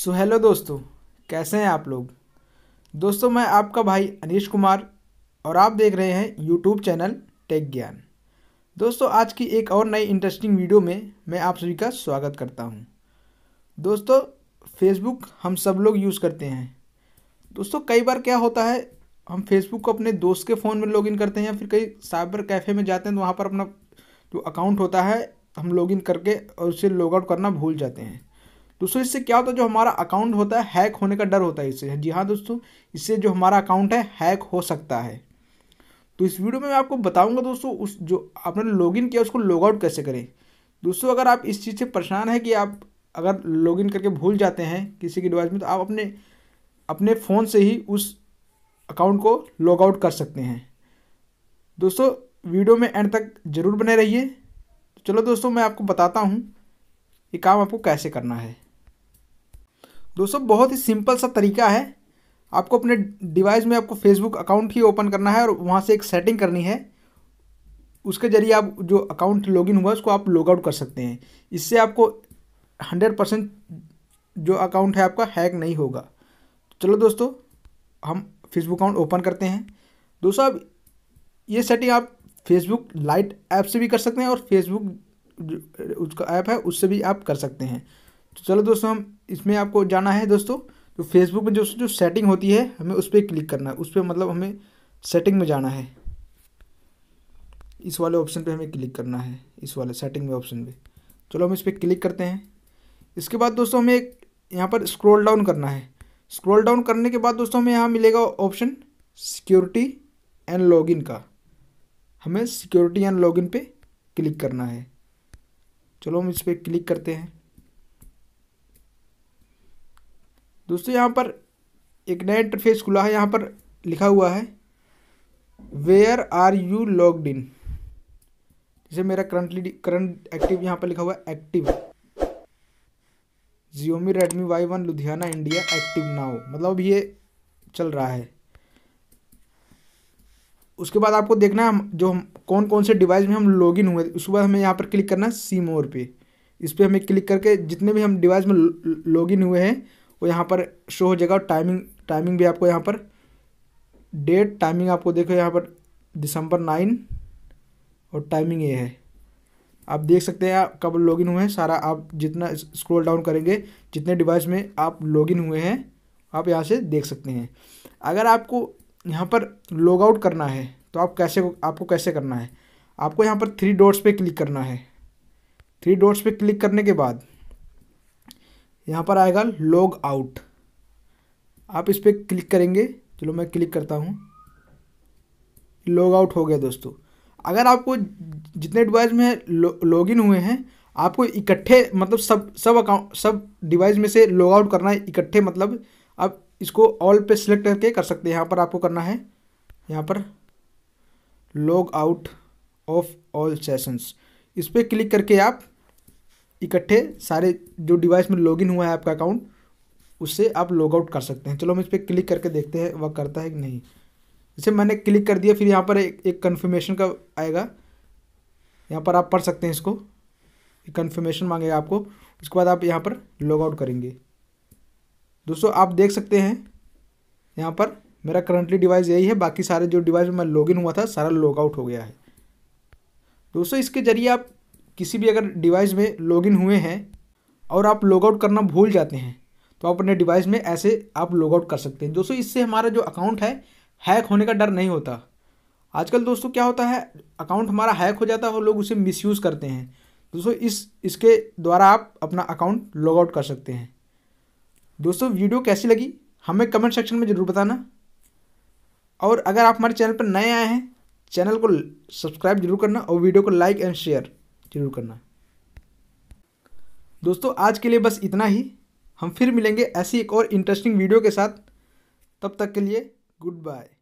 so hello दोस्तों कैसे हैं आप लोग दोस्तों मैं आपका भाई अनीश कुमार और आप देख रहे हैं यूट्यूब चैनल टेक ज्ञान दोस्तों आज की एक और नई इंटरेस्टिंग वीडियो में मैं आप सभी का स्वागत करता हूं दोस्तों फेसबुक हम सब लोग यूज़ करते हैं दोस्तों कई बार क्या होता है हम फेसबुक को अपने दोस्त के फ़ोन में लॉगिन करते हैं या फिर कई साइबर कैफ़े में जाते हैं तो वहाँ पर अपना जो अकाउंट होता है हम लॉगिन करके और उसे लॉगआउट करना भूल जाते हैं दोस्तों इससे क्या होता है जो हमारा अकाउंट होता है हैक होने का डर होता है इससे जी हाँ दोस्तों इससे जो हमारा अकाउंट है हैक हो सकता है तो इस वीडियो में मैं आपको बताऊंगा दोस्तों उस जो आपने लॉगिन किया उसको लॉगआउट कैसे करें दोस्तों अगर आप इस चीज़ से परेशान है कि आप अगर लॉगिन करके भूल जाते हैं किसी के डिवाइस में तो आप अपने अपने फ़ोन से ही उस अकाउंट को लॉग आउट कर सकते हैं दोस्तों वीडियो में एंड तक ज़रूर बने रहिए चलो दोस्तों मैं आपको बताता हूँ ये काम आपको कैसे करना है दोस्तों बहुत ही सिंपल सा तरीका है आपको अपने डिवाइस में आपको फेसबुक अकाउंट ही ओपन करना है और वहाँ से एक सेटिंग करनी है उसके जरिए आप जो अकाउंट लॉगिन हुआ है उसको आप लॉगआउट कर सकते हैं इससे आपको हंड्रेड परसेंट जो अकाउंट है आपका हैक नहीं होगा चलो दोस्तों हम फेसबुक अकाउंट ओपन करते हैं दोस्तों आप ये सेटिंग आप फेसबुक लाइट ऐप से भी कर सकते हैं और फेसबुक उसका ऐप है उससे भी आप कर सकते हैं तो चलो दोस्तों हम इसमें आपको जाना है दोस्तों तो फेसबुक में जो जो सेटिंग होती है हमें उस पर क्लिक करना है उस पर मतलब हमें सेटिंग में जाना है इस वाले ऑप्शन पे हमें क्लिक करना है इस वाले सेटिंग में ऑप्शन पे चलो हम इस पर क्लिक करते हैं इसके बाद दोस्तों हमें एक यहाँ पर स्क्रॉल डाउन करना है स्क्रॉल डाउन करने के बाद दोस्तों हमें यहाँ मिलेगा ऑप्शन सिक्योरिटी एंड लॉगिन का हमें सिक्योरिटी एंड लॉगिन पे क्लिक करना है चलो हम इस पर क्लिक करते हैं दोस्तों यहाँ पर एक नया इंटरफेस खुला है यहाँ पर लिखा हुआ है where are you logged in जैसे मेरा करंटली करंट एक्टिव यहाँ पर लिखा हुआ है active Xiaomi Redmi Y one Ludhiana India active now मतलब ये चल रहा है उसके बाद आपको देखना है हम जो हम कौन कौन से डिवाइस में हम लॉगिन हुए उसके बाद हमें यहाँ पर क्लिक करना है सी मोर पे इस पर हमें क्लिक करके जितने भी हम डिवाइस में लॉगिन हुए हैं वो यहाँ पर शो हो जाएगा और टाइमिंग टाइमिंग भी आपको यहाँ पर डेट टाइमिंग आपको देखो यहाँ पर दिसंबर नाइन और टाइमिंग ये है आप देख सकते हैं कब लॉगिन हुए हैं सारा आप जितना स्क्रॉल डाउन करेंगे जितने डिवाइस में आप लॉगिन हुए हैं आप यहाँ से देख सकते हैं अगर आपको यहाँ पर लॉग आउट करना है तो आप कैसे आपको कैसे करना है आपको यहाँ पर थ्री डॉट्स पे क्लिक करना है थ्री डॉट्स पे क्लिक करने के बाद यहाँ पर आएगा लॉग आउट आप इस पर क्लिक करेंगे चलो मैं क्लिक करता हूँ लॉग आउट हो गया दोस्तों अगर आपको जितने डिवाइस में लॉग इन हुए हैं आपको इकट्ठे मतलब सब सब अकाउंट सब डिवाइस में से लॉग आउट करना है इकट्ठे मतलब आप इसको ऑल पे सिलेक्ट करके कर सकते हैं यहाँ पर आपको करना है यहाँ पर log out of all sessions इस पर क्लिक करके आप इकट्ठे सारे जो डिवाइस में लॉगिन हुआ है आपका अकाउंट उससे आप लॉग आउट कर सकते हैं चलो हम इस पर क्लिक करके देखते हैं वह करता है कि नहीं जैसे मैंने क्लिक कर दिया फिर यहाँ पर एक एक कन्फर्मेशन का आएगा यहाँ पर आप पढ़ सकते हैं इसको कन्फर्मेशन मांगेगा आपको उसके बाद आप यहाँ पर लॉग आउट करेंगे दोस्तों आप देख सकते हैं यहाँ पर मेरा करंटली डिवाइस यही है बाकी सारे जो डिवाइस में मैं लॉगिन हुआ था सारा लॉग आउट हो गया है दोस्तों इसके ज़रिए आप किसी भी अगर डिवाइस में लॉगिन हुए हैं और आप लॉगआउट करना भूल जाते हैं तो आप अपने डिवाइस में ऐसे आप लॉगआउट कर सकते हैं दोस्तों इससे हमारा जो अकाउंट है हैक होने का डर नहीं होता आजकल दोस्तों क्या होता है अकाउंट हमारा हैक हो जाता है और लोग उसे मिसयूज़ करते हैं दोस्तों इस इसके द्वारा आप अपना अकाउंट लॉगआउट कर सकते हैं दोस्तों वीडियो कैसी लगी हमें कमेंट सेक्शन में ज़रूर बताना और अगर आप हमारे चैनल पर नए आए हैं चैनल को सब्सक्राइब जरूर करना और वीडियो को लाइक एंड शेयर जरूर करना दोस्तों आज के लिए बस इतना ही हम फिर मिलेंगे ऐसी एक और इंटरेस्टिंग वीडियो के साथ तब तक के लिए गुड बाय